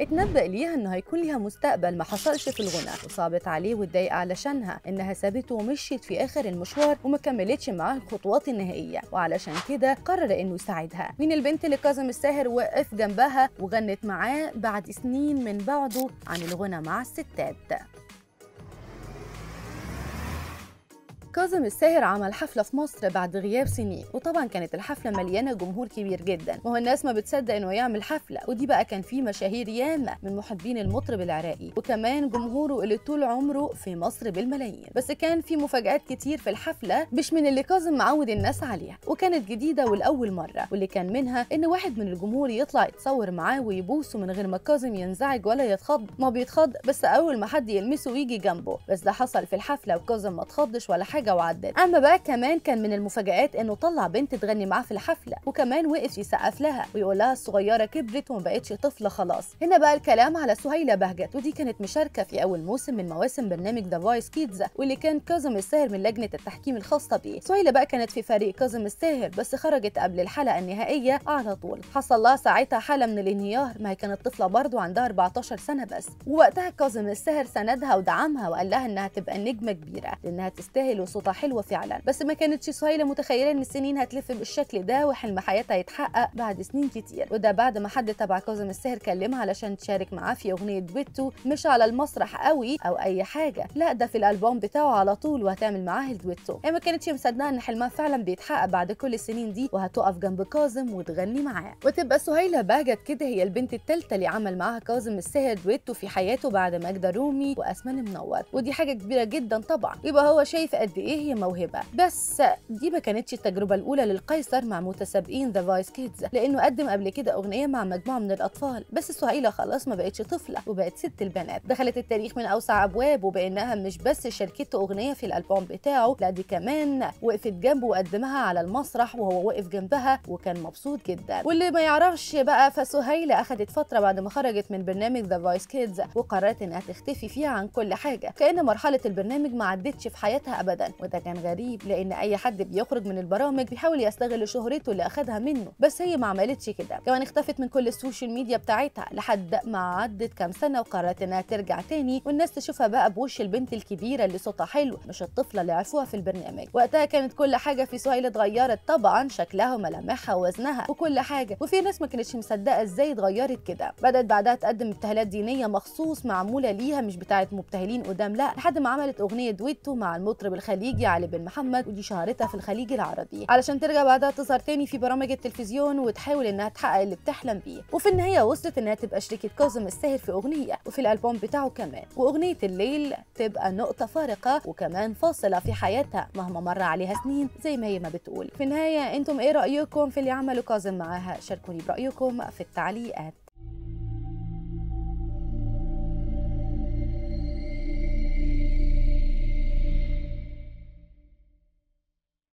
اتنبأ ليها انها هيكون ليها مستقبل ما حصلش في الغنى وصابت عليه واتضايق علشانها انها سابته ومشيت في اخر المشوار وما كملتش معاه الخطوات النهائيه وعلشان كده قرر انه يساعدها مين البنت اللي كاظم الساهر وقف جنبها وغنت معاه بعد سنين من بعده عن الغنى مع الستات كاظم الساهر عمل حفلة في مصر بعد غياب سنين وطبعا كانت الحفلة مليانة جمهور كبير جدا وهو الناس ما بتصدق انه يعمل حفلة ودي بقى كان فيه مشاهير ياما من محبين المطرب العراقي وكمان جمهوره اللي طول عمره في مصر بالملايين بس كان في مفاجآت كتير في الحفلة مش من اللي كاظم معود الناس عليها وكانت جديدة والأول مرة واللي كان منها ان واحد من الجمهور يطلع يتصور معاه ويبوسه من غير ما كاظم ينزعج ولا يتخض ما بيتخض بس أول ما حد يلمسه ويجي جنبه بس ده حصل في الحفلة وكاظم ما اتخضش ولا حاجة حاجه وعدت اما بقى كمان كان من المفاجآت انه طلع بنت تغني معاه في الحفله وكمان وقف يسقف لها ويقول لها الصغيره كبرت وما بقتش طفله خلاص هنا بقى الكلام على سهيله بهجت ودي كانت مشاركه في اول موسم من مواسم برنامج ذا فويس كيدز واللي كان كاظم الساهر من لجنه التحكيم الخاصه بيه سهيله بقى كانت في فريق كاظم الساهر بس خرجت قبل الحلقه النهائيه على طول حصل لها ساعتها حاله من الانهيار ما هي كانت طفله برضه عندها 14 سنه بس ووقتها كاظم الساهر سندها ودعمها وقال لها انها تبقى نجمه كبيره لانها تستاهل صوتها حلو فعلا بس ما كانتش سهيله متخيله ان السنين هتلف بالشكل ده وحلم حياتها يتحقق بعد سنين كتير وده بعد ما حد تبع كاظم الساهر كلمها علشان تشارك معاه في اغنيه دويتو مش على المسرح قوي او اي حاجه لا ده في الالبوم بتاعه على طول وهتعمل معاه الدويتو هي يعني ما كانتش مصدقه ان حلمها فعلا بيتحقق بعد كل السنين دي وهتقف جنب كاظم وتغني معاه وتبقى سهيله بهجت كده هي البنت الثالثه اللي عمل معاها كاظم الساهر دويتو في حياته بعد ماجدة رومي واسماء منور ودي حاجه كبيره جدا طبعا يبقى هو شايف قد ايه هي موهبه بس دي ما كانتش التجربه الاولى للقيصر مع متسابقين ذا فايس كيدز لانه قدم قبل كده اغنيه مع مجموعه من الاطفال بس سهيله خلاص ما بقتش طفله وبقت ست البنات دخلت التاريخ من اوسع ابواب وبانها مش بس شاركته اغنيه في الالبوم بتاعه لا دي كمان وقفت جنبه وقدمها على المسرح وهو واقف جنبها وكان مبسوط جدا واللي ما يعرفش بقى فسهيله اخذت فتره بعد ما خرجت من برنامج ذا فايس كيدز وقررت انها تختفي فيها عن كل حاجه كان مرحله البرنامج ما عدتش في حياتها ابدا وده كان غريب لان اي حد بيخرج من البرامج بيحاول يستغل شهرته اللي اخدها منه بس هي ما عملتش كده كمان اختفت من كل السوشيال ميديا بتاعتها لحد ما عدت كام سنه وقررت انها ترجع تاني والناس تشوفها بقى بوش البنت الكبيره اللي صوتها حلو مش الطفله اللي عرفوها في البرنامج وقتها كانت كل حاجه في سهيل اتغيرت طبعا شكلها وملامحها ووزنها وكل حاجه وفي ناس ما كانتش مصدقه ازاي اتغيرت كده بدات بعدها تقدم ابتهالات دينيه مخصوص معموله ليها مش بتاعت مبتهلين قدام لا لحد ما عملت اغنيه دويتو مع المطرب الخليجي الخليجي علي بن محمد ودي شهرتها في الخليج العربي علشان ترجع بعدها تظهر تاني في برامج التلفزيون وتحاول انها تحقق اللي بتحلم بيه وفي النهايه وصلت انها تبقى شريكه كاظم الساهر في اغنيه وفي الالبوم بتاعه كمان واغنيه الليل تبقى نقطه فارقه وكمان فاصله في حياتها مهما مر عليها سنين زي ما هي ما بتقول في النهايه انتم ايه رايكم في اللي عمله كاظم معاها شاركوني برايكم في التعليقات